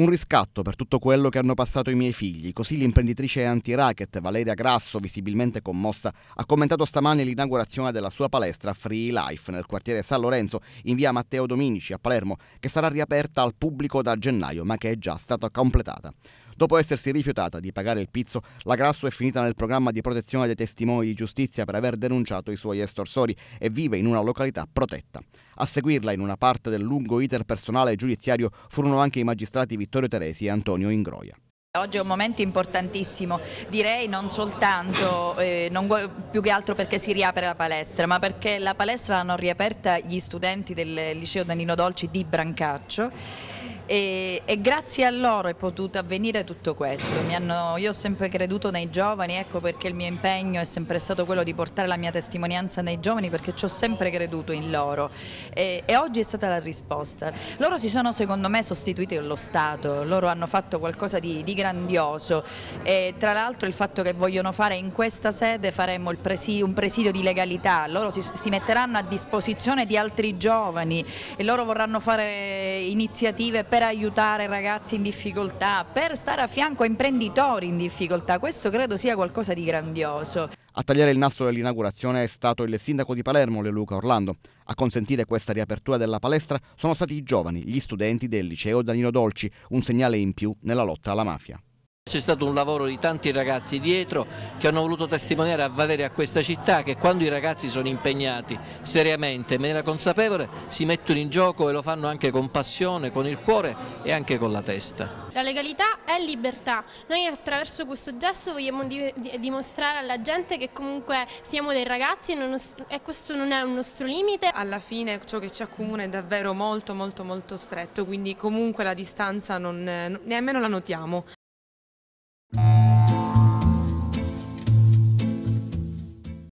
Un riscatto per tutto quello che hanno passato i miei figli, così l'imprenditrice anti-racket Valeria Grasso, visibilmente commossa, ha commentato stamane l'inaugurazione della sua palestra Free Life nel quartiere San Lorenzo in via Matteo Dominici a Palermo, che sarà riaperta al pubblico da gennaio ma che è già stata completata. Dopo essersi rifiutata di pagare il pizzo, la Grasso è finita nel programma di protezione dei testimoni di giustizia per aver denunciato i suoi estorsori e vive in una località protetta. A seguirla in una parte del lungo iter personale e giudiziario furono anche i magistrati Vittorio Teresi e Antonio Ingroia. Oggi è un momento importantissimo, direi non soltanto, eh, non, più che altro perché si riapre la palestra, ma perché la palestra l'hanno riaperta gli studenti del liceo Danino Dolci di Brancaccio e, e, grazie a loro è potuto avvenire tutto questo. Hanno, io ho sempre creduto nei giovani, ecco perché il mio impegno è sempre stato quello di portare la mia testimonianza nei giovani perché ci ho sempre creduto in loro e, e oggi è stata la risposta. Loro si sono secondo me sostituiti allo Stato, loro hanno fatto qualcosa di, di grandioso e tra l'altro il fatto che vogliono fare in questa sede faremmo presidio, un presidio di legalità, loro si, si metteranno a disposizione di altri giovani e loro vorranno fare iniziative per per aiutare ragazzi in difficoltà, per stare a fianco a imprenditori in difficoltà, questo credo sia qualcosa di grandioso. A tagliare il nastro dell'inaugurazione è stato il sindaco di Palermo, Leluca Orlando. A consentire questa riapertura della palestra sono stati i giovani, gli studenti del liceo Danilo Dolci, un segnale in più nella lotta alla mafia. C'è stato un lavoro di tanti ragazzi dietro che hanno voluto testimoniare a valere a questa città che quando i ragazzi sono impegnati seriamente, in maniera consapevole, si mettono in gioco e lo fanno anche con passione, con il cuore e anche con la testa. La legalità è libertà, noi attraverso questo gesto vogliamo dimostrare alla gente che comunque siamo dei ragazzi e questo non è un nostro limite. Alla fine ciò che ci accomuna è davvero molto molto molto stretto, quindi comunque la distanza non, nemmeno la notiamo.